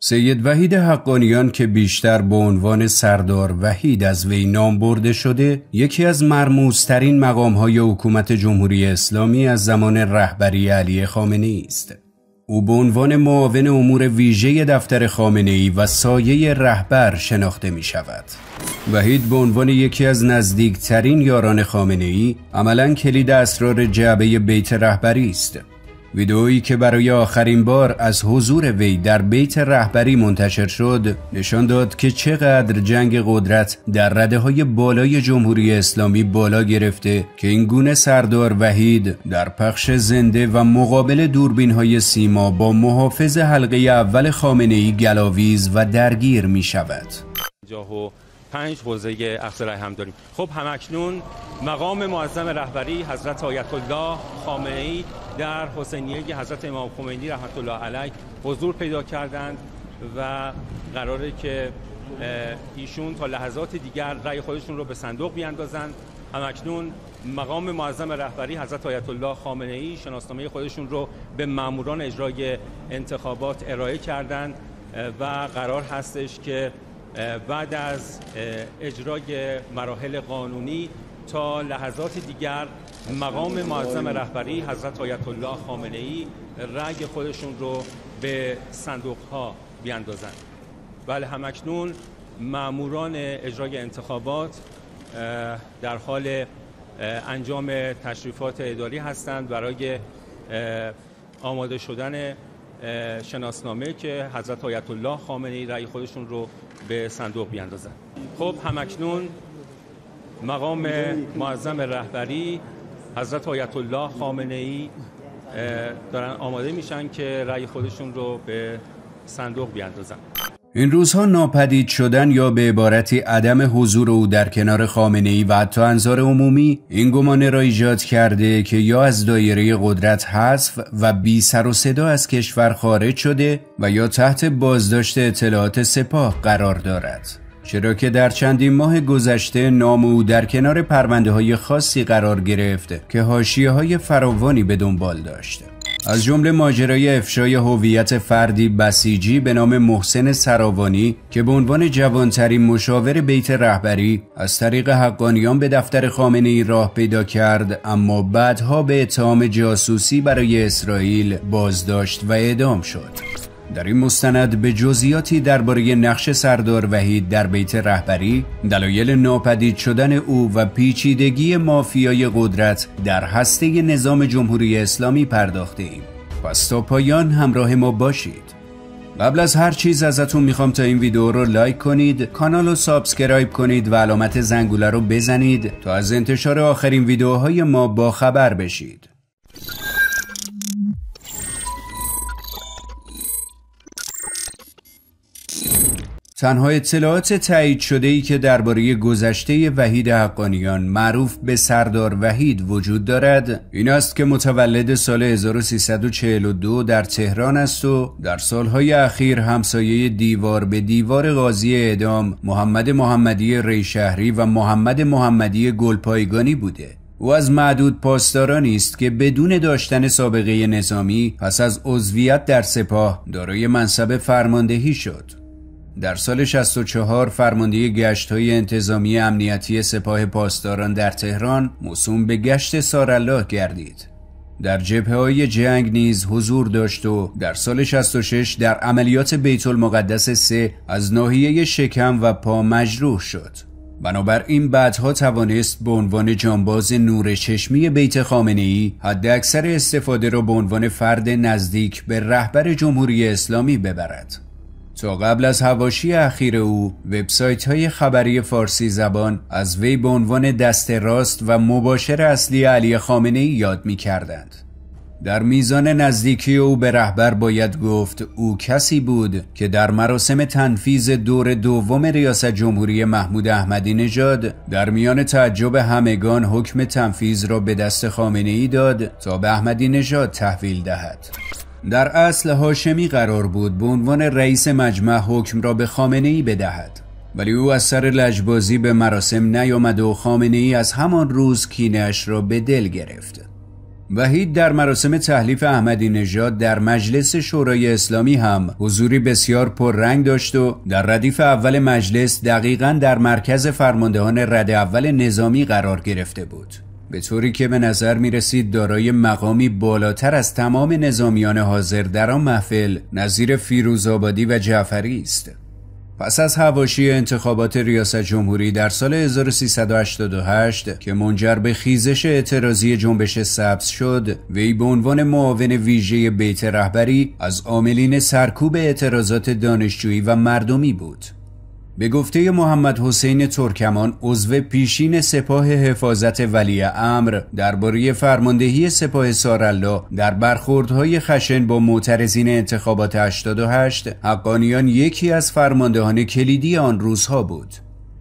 سید وحید حقانیان که بیشتر به عنوان سردار وحید از وی نام برده شده یکی از مرموزترین های حکومت جمهوری اسلامی از زمان رهبری علی خامنه است. او به عنوان معاون امور ویژه دفتر خامنه ای و سایه رهبر شناخته می شود. وحید به عنوان یکی از نزدیکترین یاران خامنه ای عملا کلید اسرار جعبه بیت رهبری است ویدئویی که برای آخرین بار از حضور وی در بیت رهبری منتشر شد نشان داد که چقدر جنگ قدرت در رده های بالای جمهوری اسلامی بالا گرفته که این گونه سردار وحید در پخش زنده و مقابل دوربین های سیما با محافظ حلقه اول خامنه ای گلاویز و درگیر می شود. پنج حوزه اخذ هم داریم خب همکنون مقام معظم رهبری حضرت آیت الله خامنه ای در حسینیه حضرت امام خمینی رحمت الله علیه حضور پیدا کردند و قراره که ایشون تا لحظات دیگر رأی خودشون رو به صندوق بیاندازند همکنون مقام معظم رهبری حضرت آیت الله خامنه ای شناسنامه خودشون رو به ماموران اجرای انتخابات ارائه کردند و قرار هستش که بعد از اجرای مراحل قانونی تا لحظات دیگر مقام معظم رهبری حضرت آیت الله خامنه ای رأی خودشون رو به صندوق ها بیاندازن بله همکنون ماموران اجرای انتخابات در حال انجام تشریفات اداری هستند برای آماده شدن شناسنامه که حضرت آیت الله خامنه ای رأی خودشون رو به صندوق بیاندازن خب همکنون مقام معظم رهبری حضرت آیت الله خامنه ای دارن آماده میشن که رأی خودشون رو به صندوق بیاندازن این روزها ناپدید شدن یا به عبارتی عدم حضور او در کنار خامنه ای و حتی انظار عمومی این گمانه را ایجاد کرده که یا از دایره قدرت حذف و بی سر و صدا از کشور خارج شده و یا تحت بازداشت اطلاعات سپاه قرار دارد. چرا که در چندین ماه گذشته نام او در کنار پرونده های خاصی قرار گرفت که هاشیه های فراوانی به دنبال داشته. از جمله ماجرای افشای هویت فردی بسیجی به نام محسن سراوانی که به عنوان جوانترین مشاور بیت رهبری از طریق حقانیان به دفتر خامنه ای راه پیدا کرد اما بعدها به اتهام جاسوسی برای اسرائیل بازداشت و اعدام شد. در این مستند به جزئیاتی درباره نقش سردار وحید در بیت رهبری، دلایل ناپدید شدن او و پیچیدگی مافیای قدرت در هسته نظام جمهوری اسلامی پرداخته ایم. پس تا پایان همراه ما باشید. قبل از هر چیز ازتون میخوام تا این ویدیو رو لایک کنید، کانال رو سابسکرایب کنید و علامت زنگوله رو بزنید تا از انتشار آخرین ویدیوهای ما با خبر بشید. تنها اطلاعات تایید شده ای که درباره گذشته وحید حقانیان معروف به سردار وحید وجود دارد این است که متولد سال 1342 در تهران است و در سالهای اخیر همسایه دیوار به دیوار قاضی اعدام محمد محمدی ریشهری و محمد محمدی گلپایگانی بوده او از معدود پاسدارانی است که بدون داشتن سابقه نظامی پس از عضویت در سپاه دارای منصب فرماندهی شد در سال 64 فرماندهی گشت های انتظامی امنیتی سپاه پاسداران در تهران موسوم به گشت سارالله گردید. در جبه های جنگ نیز حضور داشت و در سال 66 در عملیات بیت المقدس سه از ناحیه شکم و پا مجروح شد. بنابراین بعدها توانست به عنوان جانباز نور چشمی بیت خامنه ای حد اکثر استفاده را به عنوان فرد نزدیک به رهبر جمهوری اسلامی ببرد. تا قبل از هواشی اخیر او وبسایت های خبری فارسی زبان از وی به عنوان دست راست و مباشر اصلی علی خامنه ای یاد می کردند. در میزان نزدیکی او به رهبر باید گفت او کسی بود که در مراسم تنفیز دور دوم ریاست جمهوری محمود احمدی نژاد در میان تعجب همگان حکم تنفیز را به دست خامنه ای داد تا به احمدی نژاد تحویل دهد. در اصل هاشمی قرار بود به عنوان رئیس مجمع حکم را به خامنه ای بدهد ولی او از سر لجبازی به مراسم نیامد و خامنه ای از همان روز کینش را به دل گرفت وحید در مراسم تحلیف احمدی نژاد در مجلس شورای اسلامی هم حضوری بسیار پررنگ داشت و در ردیف اول مجلس دقیقا در مرکز فرماندهان رد اول نظامی قرار گرفته بود به طوری که به نظر می رسید دارای مقامی بالاتر از تمام نظامیان حاضر در آن محفل نظیر فیروزآبادی و جعفری است. پس از هواشی انتخابات ریاست جمهوری در سال 1388 که منجر به خیزش اعتراضی جنبش سبز شد وی به عنوان معاون ویژه بیت رهبری از عاملین سرکوب اعتراضات دانشجویی و مردمی بود به گفته محمد حسین ترکمان عضو پیشین سپاه حفاظت ولی امر درباره فرماندهی سپاه سارالله در برخوردهای خشن با معترضین انتخابات 88 حقانیان یکی از فرماندهان کلیدی آن روزها بود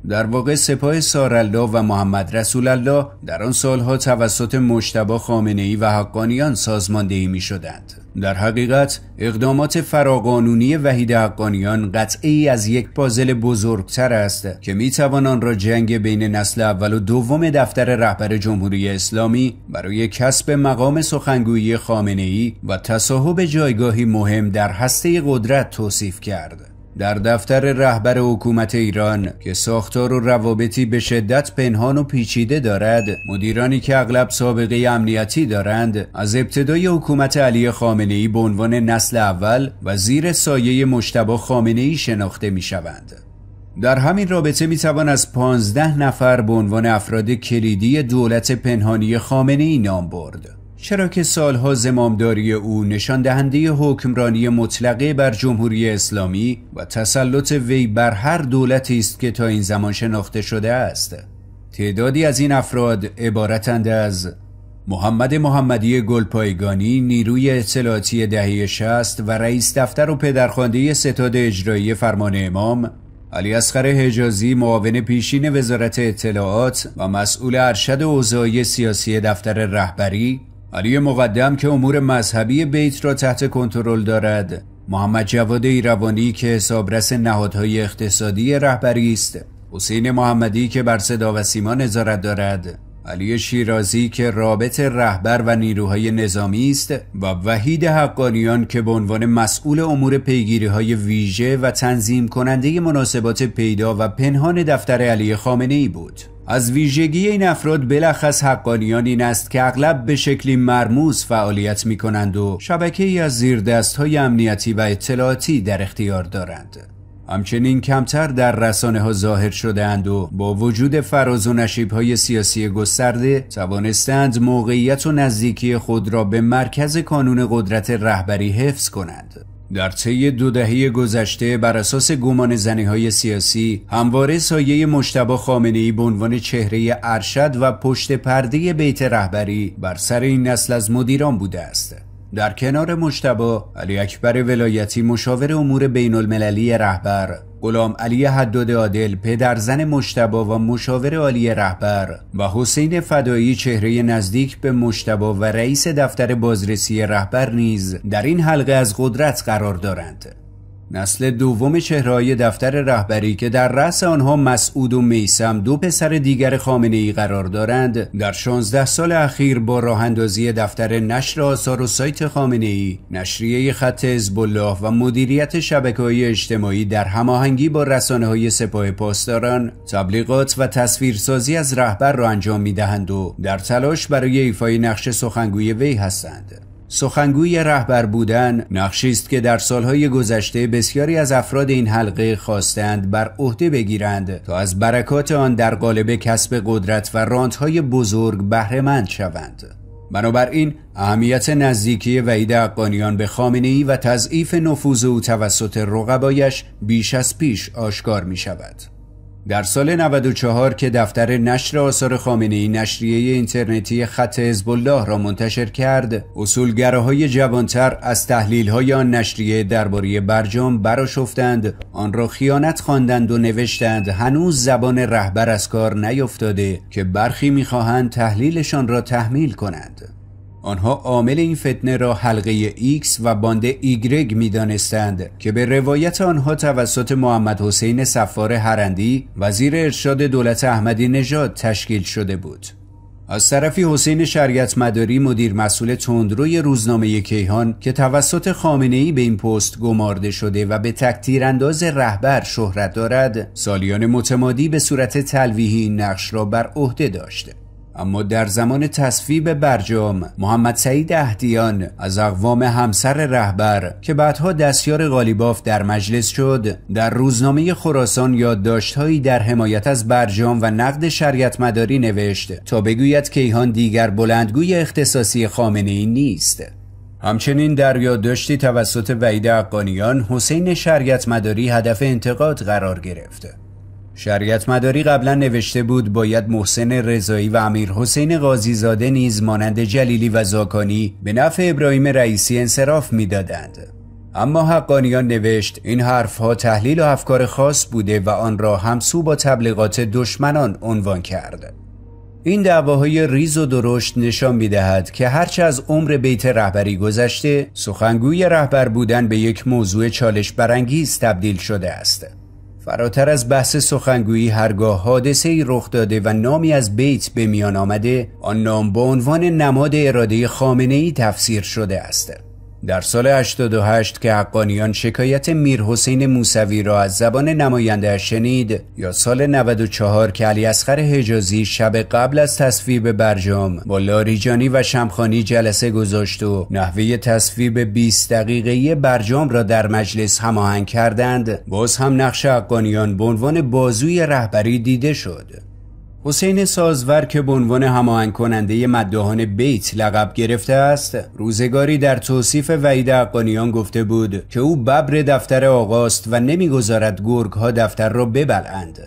در واقع سپاه سارالله و محمد رسول الله در آن سالها توسط مشتبه خامنه ای و حقانیان سازماندهی می شدند. در حقیقت اقدامات فراقانونی وحید حقانیان قطعی از یک پازل بزرگتر است که می آن را جنگ بین نسل اول و دوم دفتر رهبر جمهوری اسلامی برای کسب مقام سخنگویی خامنه ای و تصاحب جایگاهی مهم در هسته قدرت توصیف کرد. در دفتر رهبر حکومت ایران که ساختار و روابطی به شدت پنهان و پیچیده دارد مدیرانی که اغلب سابقه امنیتی دارند از ابتدای حکومت علی خامنه ای به عنوان نسل اول و زیر سایه مشتبه خامنه ای شناخته می شوند. در همین رابطه می توان از 15 نفر به عنوان افراد کلیدی دولت پنهانی خامنه ای نام برد. چرا که سالها زمامداری او نشان دهنده حکمرانی مطلقه بر جمهوری اسلامی و تسلط وی بر هر دولتی است که تا این زمان شناخته شده است تعدادی از این افراد عبارتند از محمد محمدی گلپایگانی نیروی اطلاعاتی دهه 60 و رئیس دفتر و پدرخوانده ستاد اجرایی فرمان امام علی اصغر حجازی معاون پیشین وزارت اطلاعات و مسئول ارشد اوضاع سیاسی دفتر رهبری علی مقدم که امور مذهبی بیت را تحت کنترل دارد محمد جواد ایروانی که حسابرس نهادهای اقتصادی رهبری است حسین محمدی که بر صدا و سیما نظارت دارد علی شیرازی که رابط رهبر و نیروهای نظامی است و وحید حقانیان که به عنوان مسئول امور پیگیری های ویژه و تنظیم کننده مناسبات پیدا و پنهان دفتر علی خامنه ای بود از ویژگی این افراد بلخص حقانیان این است که اغلب به شکلی مرموز فعالیت می کنند و شبکه از دست های امنیتی و اطلاعاتی در اختیار دارند. همچنین کمتر در رسانه ها ظاهر شده و با وجود فراز و نشیب های سیاسی گسترده توانستند موقعیت و نزدیکی خود را به مرکز کانون قدرت رهبری حفظ کنند. در طی دو دهه گذشته بر اساس گمان زنی های سیاسی همواره سایه مشتبه خامنه ای به عنوان چهره ارشد و پشت پرده بیت رهبری بر سر این نسل از مدیران بوده است در کنار مشتبه علی اکبر ولایتی مشاور امور بین المللی رهبر غلام علی حداد عادل پدرزن مشتبا و مشاور عالی رهبر و حسین فدایی چهره نزدیک به مشتبا و رئیس دفتر بازرسی رهبر نیز در این حلقه از قدرت قرار دارند نسل دوم چهرهای دفتر رهبری که در رأس آنها مسعود و میسم دو پسر دیگر خامنه ای قرار دارند در 16 سال اخیر با راه اندازی دفتر نشر آثار و سایت خامنه ای نشریه خط حزب و مدیریت شبکه های اجتماعی در هماهنگی با رسانه های سپاه پاسداران تبلیغات و تصویرسازی از رهبر را انجام می و در تلاش برای ایفای نقش سخنگوی وی هستند سخنگوی رهبر بودن نقشی است که در سالهای گذشته بسیاری از افراد این حلقه خواستند بر عهده بگیرند تا از برکات آن در قالب کسب قدرت و رانتهای بزرگ بهرهمند شوند بنابراین اهمیت نزدیکی وعید اقانیان به خامنه ای و تضعیف نفوذ او توسط رقبایش بیش از پیش آشکار می شود. در سال 94 که دفتر نشر آثار خامنه ای نشریه اینترنتی خط حزب را منتشر کرد، اصولگراهای جوانتر از تحلیل‌های آن نشریه درباره برجام براشفتند، آن را خیانت خواندند و نوشتند هنوز زبان رهبر از کار نیفتاده که برخی میخواهند تحلیلشان را تحمیل کنند. آنها عامل این فتنه را حلقه X و باند Y دانستند که به روایت آنها توسط محمد حسین سفار هرندی وزیر ارشاد دولت احمدی نژاد تشکیل شده بود. از طرفی حسین شریعت مداری مدیر مسئول تندروی روزنامه کیهان که توسط خامنه ای به این پست گمارده شده و به تکتیر انداز رهبر شهرت دارد سالیان متمادی به صورت تلویحی این نقش را بر عهده داشته اما در زمان تصویب برجام محمد سعید اهدیان از اقوام همسر رهبر که بعدها دستیار غالیباف در مجلس شد در روزنامه خراسان یادداشتهایی در حمایت از برجام و نقد شریعت مداری نوشت تا بگوید کیهان دیگر بلندگوی اختصاصی خامنه ای نیست همچنین در یادداشتی توسط وعید اقانیان حسین شریعت مداری هدف انتقاد قرار گرفت شریعت مداری قبلا نوشته بود باید محسن رضایی و امیر حسین زاده نیز مانند جلیلی و زاکانی به نفع ابراهیم رئیسی انصراف میدادند اما حقانیان نوشت این حرفها تحلیل و افکار خاص بوده و آن را همسو با تبلیغات دشمنان عنوان کرد این دعواهای ریز و درشت نشان میدهد که هرچه از عمر بیت رهبری گذشته سخنگوی رهبر بودن به یک موضوع چالش برانگیز تبدیل شده است فراتر از بحث سخنگویی هرگاه حادثه ای رخ داده و نامی از بیت به میان آمده آن نام به عنوان نماد اراده خامنه ای تفسیر شده است در سال 88 که حقانیان شکایت میر حسین موسوی را از زبان نماینده شنید یا سال 94 که علی اصغر حجازی شب قبل از تصویب برجام با لاریجانی و شمخانی جلسه گذاشت و نحوه تصویب 20 دقیقه برجام را در مجلس هماهنگ کردند باز هم نقش حقانیان به عنوان بازوی رهبری دیده شد حسین سازور که به عنوان هماهنگ کننده مدهان بیت لقب گرفته است روزگاری در توصیف وعید حقانیان گفته بود که او ببر دفتر آقاست و نمیگذارد گرگ ها دفتر را ببلند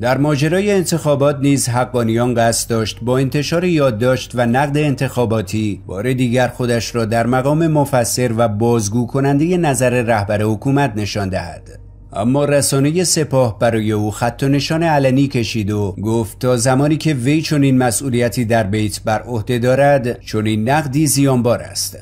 در ماجرای انتخابات نیز حقانیان قصد داشت با انتشار یادداشت و نقد انتخاباتی بار دیگر خودش را در مقام مفسر و بازگو کننده نظر رهبر حکومت نشان دهد اما رسانه سپاه برای او خط و نشان علنی کشید و گفت تا زمانی که وی چنین مسئولیتی در بیت بر عهده دارد چنین نقدی زیانبار است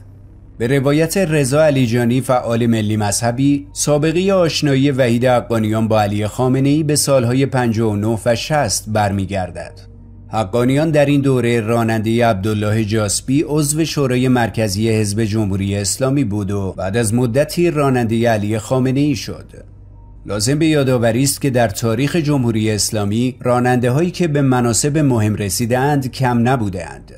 به روایت رضا علیجانی فعال ملی مذهبی سابقه آشنایی وحید حقانیان با علی خامنه ای به سالهای 59 و 60 برمیگردد. حقانیان در این دوره راننده عبدالله جاسبی عضو شورای مرکزی حزب جمهوری اسلامی بود و بعد از مدتی راننده علی خامنه ای شد. لازم به یادآوری است که در تاریخ جمهوری اسلامی راننده هایی که به مناسب مهم رسیدند کم نبودند.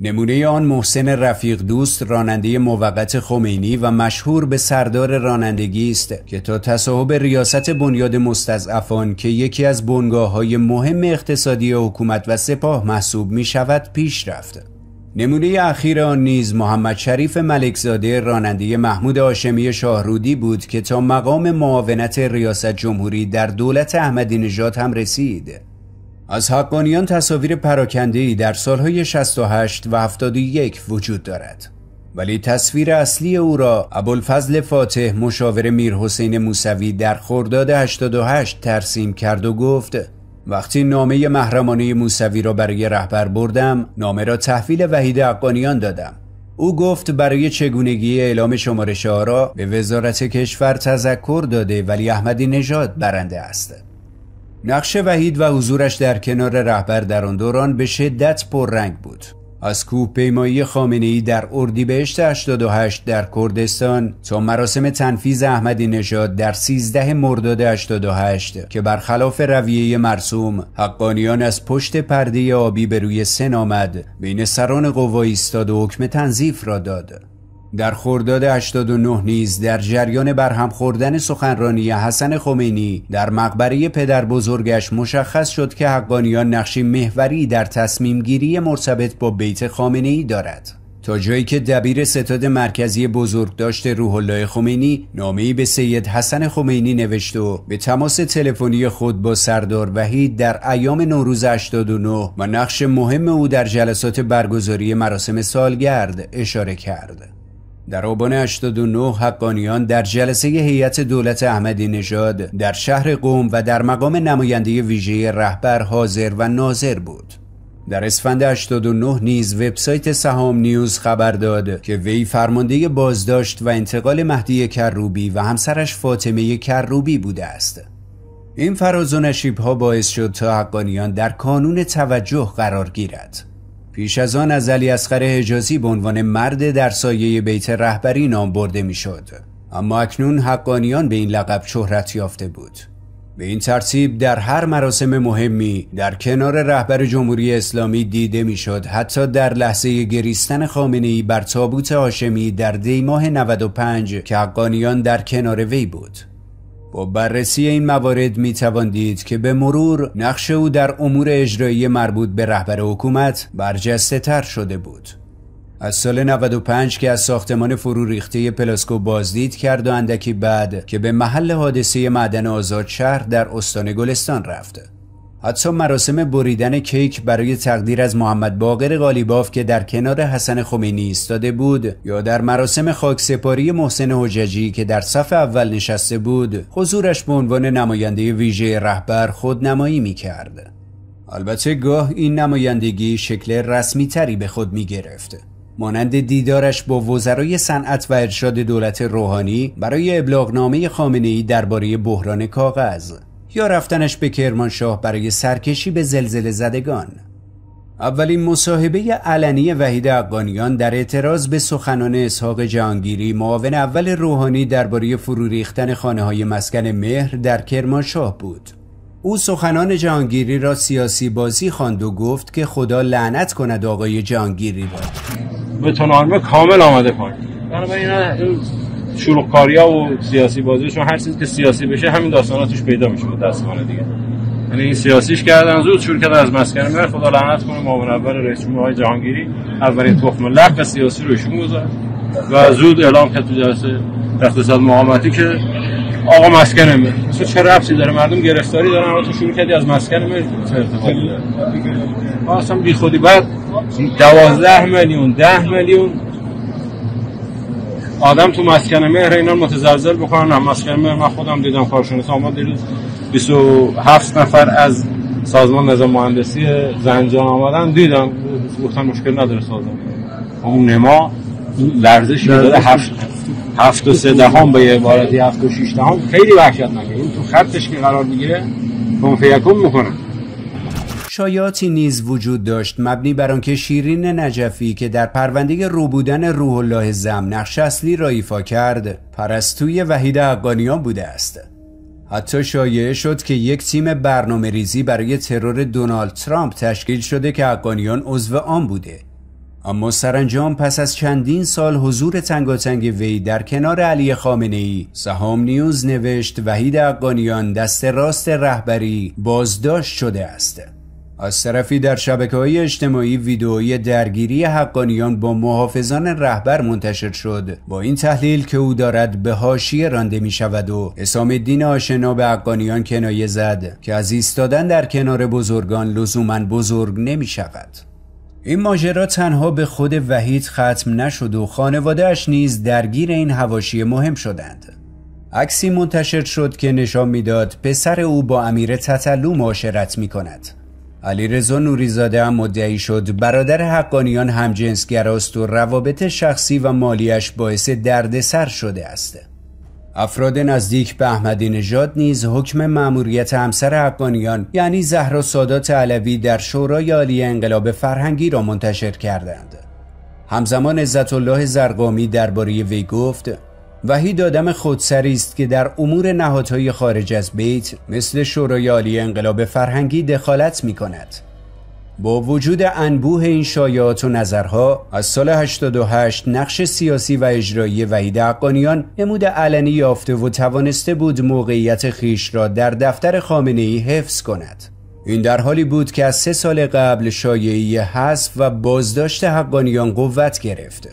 نمونه آن محسن رفیق دوست راننده موقت خمینی و مشهور به سردار رانندگی است که تا تصاحب ریاست بنیاد مستضعفان که یکی از بنگاه های مهم اقتصادی حکومت و سپاه محسوب می شود پیش رفت. نمونه اخیر آن نیز محمد شریف ملکزاده راننده محمود آشمی شاهرودی بود که تا مقام معاونت ریاست جمهوری در دولت احمدی نژاد هم رسید از حقانیان تصاویر پراکنده در سالهای 68 و 71 وجود دارد ولی تصویر اصلی او را ابوالفضل فاتح مشاور میرحسین موسوی در خرداد 88 ترسیم کرد و گفت وقتی نامه محرمانه موسوی را برای رهبر بردم نامه را تحویل وحید اقانیان دادم او گفت برای چگونگی اعلام شماره شعارا به وزارت کشور تذکر داده ولی احمدی نژاد برنده است نقش وحید و حضورش در کنار رهبر در آن دوران به شدت پررنگ بود از کوه پیمایی ای در اردیبهشت 88 در کردستان تا مراسم تنفیز احمدی نژاد در 13 مرداد 88 که برخلاف رویه مرسوم حقانیان از پشت پرده آبی به روی سن آمد بین سران قوا ایستاد و حکم تنظیف را داد در خرداد 89 نیز در جریان برهم خوردن سخنرانی حسن خمینی در مقبره پدر بزرگش مشخص شد که حقانیان نقشی محوری در تصمیم گیری مرتبط با بیت خامنه ای دارد. تا جایی که دبیر ستاد مرکزی بزرگداشت روح الله خمینی نامه‌ای به سید حسن خمینی نوشت و به تماس تلفنی خود با سردار وحید در ایام نوروز 89 و نقش مهم او در جلسات برگزاری مراسم سالگرد اشاره کرد. در آبان 89 حقانیان در جلسه هیئت دولت احمدی نژاد در شهر قوم و در مقام نماینده ویژه رهبر حاضر و ناظر بود. در اسفند 89 نیز وبسایت سهام نیوز خبر داد که وی فرمانده بازداشت و انتقال مهدی کروبی و همسرش فاطمه کروبی بوده است. این فراز و نشیب ها باعث شد تا حقانیان در کانون توجه قرار گیرد. پیش از آن از علی اصغر حجازی به عنوان مرد در سایه بیت رهبری نام برده میشد اما اکنون حقانیان به این لقب شهرت یافته بود به این ترتیب در هر مراسم مهمی در کنار رهبر جمهوری اسلامی دیده میشد حتی در لحظه گریستن خامنه ای بر تابوت هاشمی در دی ماه 95 که حقانیان در کنار وی بود با بررسی این موارد می که به مرور نقش او در امور اجرایی مربوط به رهبر حکومت برجسته تر شده بود. از سال 95 که از ساختمان فرو ریخته پلاسکو بازدید کرد و اندکی بعد که به محل حادثه معدن آزاد شهر در استان گلستان رفت. حتی مراسم بریدن کیک برای تقدیر از محمد باقر قالیباف که در کنار حسن خمینی ایستاده بود یا در مراسم خاکسپاری محسن حججی که در صف اول نشسته بود حضورش به عنوان نماینده ویژه رهبر خود نمایی می کرد. البته گاه این نمایندگی شکل رسمی تری به خود می گرفت. مانند دیدارش با وزرای صنعت و ارشاد دولت روحانی برای ابلاغنامه خامنه ای درباره بحران کاغذ یا رفتنش به کرمانشاه برای سرکشی به زلزله زدگان اولین مصاحبه علنی وحید افغانیان در اعتراض به سخنان اسحاق جهانگیری معاون اول روحانی درباره فرو ریختن خانه های مسکن مهر در کرمانشاه بود او سخنان جهانگیری را سیاسی بازی خواند و گفت که خدا لعنت کند آقای جهانگیری را به تنارمه کامل آمده پایین شروع کاریا و سیاسی بازیشون هر چیزی که سیاسی بشه همین داستاناتش پیدا میشه با دستگانه دیگه یعنی این سیاسیش کردن زود شروع کردن از مسکن میره خدا لعنت کنه معاون اول رئیس جمهور های جهانگیری اولین تخم لق سیاسی رو ایشون گذاشت و زود اعلام کرد تو جلسه اقتصاد مقامتی که آقا مسکن مه چه ربطی داره مردم گرفتاری دارن تو شروع کردی از مسکن مه اصلا بی خودی بعد 12 میلیون 10 میلیون آدم تو مسکن مهر اینا متزلزل بکنن هم مسکن مهر من خودم دیدم کارشناس اما دیروز 27 نفر از سازمان نظام مهندسی زنجان آمدن دیدم گفتن مشکل نداره سازمان اون نما لرزش داره هفت هفت و سه دهم به عبارتی هفت و شیش دهم خیلی نگه این تو خطش که قرار میگیره کنفیکون میکنه شایعاتی نیز وجود داشت مبنی بر آنکه شیرین نجفی که در پرونده روبودن روح الله زم نقش اصلی را ایفا کرد پرستوی وحید اقانیان بوده است حتی شایعه شد که یک تیم برنامه ریزی برای ترور دونالد ترامپ تشکیل شده که اقانیان عضو آن بوده اما سرانجام پس از چندین سال حضور تنگاتنگ وی در کنار علی خامنه ای سهام نیوز نوشت وحید اقانیان دست راست رهبری بازداشت شده است از طرفی در شبکه های اجتماعی ویدئوی درگیری حقانیان با محافظان رهبر منتشر شد با این تحلیل که او دارد به حاشیه رانده می شود و اسام الدین آشنا به حقانیان کنایه زد که از ایستادن در کنار بزرگان لزوما بزرگ نمی شود این ماجرا تنها به خود وحید ختم نشد و خانوادهش نیز درگیر این هواشی مهم شدند عکسی منتشر شد که نشان میداد پسر او با امیر تتلو معاشرت می کند رزا نوریزاده هم مدعی شد برادر حقانیان همجنسگراست و روابط شخصی و مالیش باعث دردسر شده است. افراد نزدیک به احمدی نژاد نیز حکم مأموریت همسر حقانیان یعنی زهرا سادات علوی در شورای عالی انقلاب فرهنگی را منتشر کردند. همزمان عزت الله زرقامی درباره وی گفت وحید آدم خودسری است که در امور نهادهای خارج از بیت مثل شورای عالی انقلاب فرهنگی دخالت می کند. با وجود انبوه این شایعات و نظرها از سال 88 نقش سیاسی و اجرایی وحید حقانیان نمود علنی یافته و توانسته بود موقعیت خیش را در دفتر خامنه ای حفظ کند این در حالی بود که از سه سال قبل شایعی حذف و بازداشت حقانیان قوت گرفته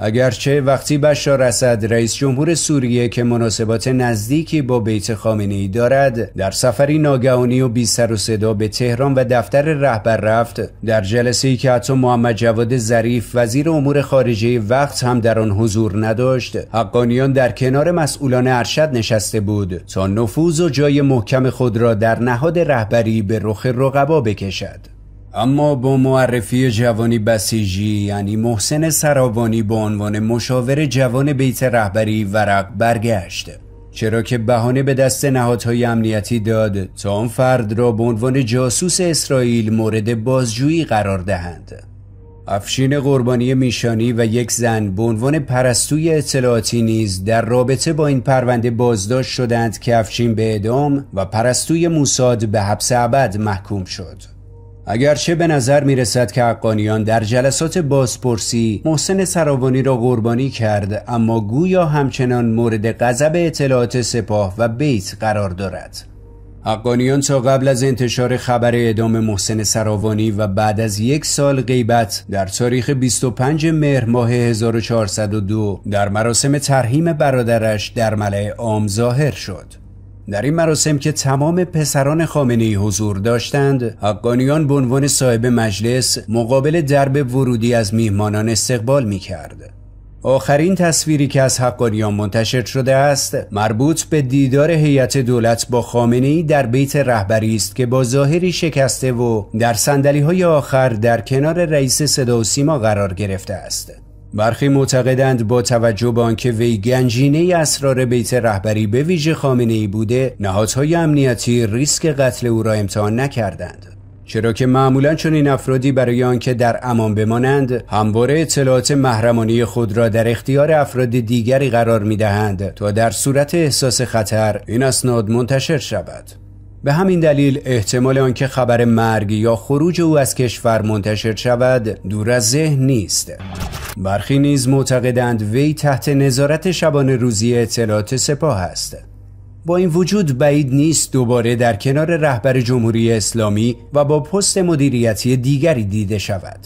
اگرچه وقتی بشار اسد رئیس جمهور سوریه که مناسبات نزدیکی با بیت خامنه ای دارد در سفری ناگهانی و بی سر و صدا به تهران و دفتر رهبر رفت در جلسه ای که حتی محمد جواد ظریف وزیر امور خارجه وقت هم در آن حضور نداشت حقانیان در کنار مسئولان ارشد نشسته بود تا نفوذ و جای محکم خود را در نهاد رهبری به رخ رقبا بکشد اما با معرفی جوانی بسیجی یعنی محسن سرابانی به عنوان مشاور جوان بیت رهبری ورق برگشت چرا که بهانه به دست نهادهای امنیتی داد تا آن فرد را به عنوان جاسوس اسرائیل مورد بازجویی قرار دهند افشین قربانی میشانی و یک زن به عنوان پرستوی اطلاعاتی نیز در رابطه با این پرونده بازداشت شدند که افشین به اعدام و پرستوی موساد به حبس ابد محکوم شد اگرچه به نظر می رسد که حقانیان در جلسات بازپرسی محسن سراوانی را قربانی کرد اما گویا همچنان مورد غضب اطلاعات سپاه و بیت قرار دارد حقانیان تا قبل از انتشار خبر اعدام محسن سراوانی و بعد از یک سال غیبت در تاریخ 25 مهر ماه 1402 در مراسم ترحیم برادرش در ملعه عام ظاهر شد در این مراسم که تمام پسران خامنه ای حضور داشتند حقانیان به عنوان صاحب مجلس مقابل درب ورودی از میهمانان استقبال می کرد. آخرین تصویری که از حقانیان منتشر شده است مربوط به دیدار هیئت دولت با خامنه ای در بیت رهبری است که با ظاهری شکسته و در صندلی های آخر در کنار رئیس صدا و سیما قرار گرفته است برخی معتقدند با توجه به آنکه وی گنجینه اسرار بیت رهبری به ویژه خامنه ای بوده نهادهای امنیتی ریسک قتل او را امتحان نکردند چرا که معمولا چنین افرادی برای آنکه در امان بمانند همواره اطلاعات محرمانی خود را در اختیار افراد دیگری قرار می تا در صورت احساس خطر این اسناد منتشر شود به همین دلیل احتمال آنکه خبر مرگ یا خروج او از کشور منتشر شود دور از ذهن نیست برخی نیز معتقدند وی تحت نظارت شبان روزی اطلاعات سپاه است با این وجود بعید نیست دوباره در کنار رهبر جمهوری اسلامی و با پست مدیریتی دیگری دیده شود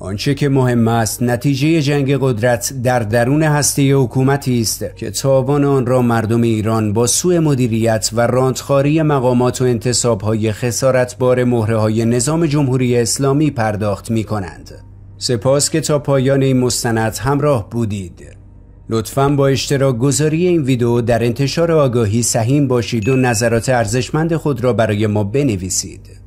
آنچه که مهم است نتیجه جنگ قدرت در درون هسته حکومتی است که تاوان آن را مردم ایران با سوء مدیریت و راندخاری مقامات و انتصابهای خسارتبار مهره های نظام جمهوری اسلامی پرداخت می کنند. سپاس که تا پایان این مستند همراه بودید لطفا با اشتراک گذاری این ویدیو در انتشار آگاهی سهیم باشید و نظرات ارزشمند خود را برای ما بنویسید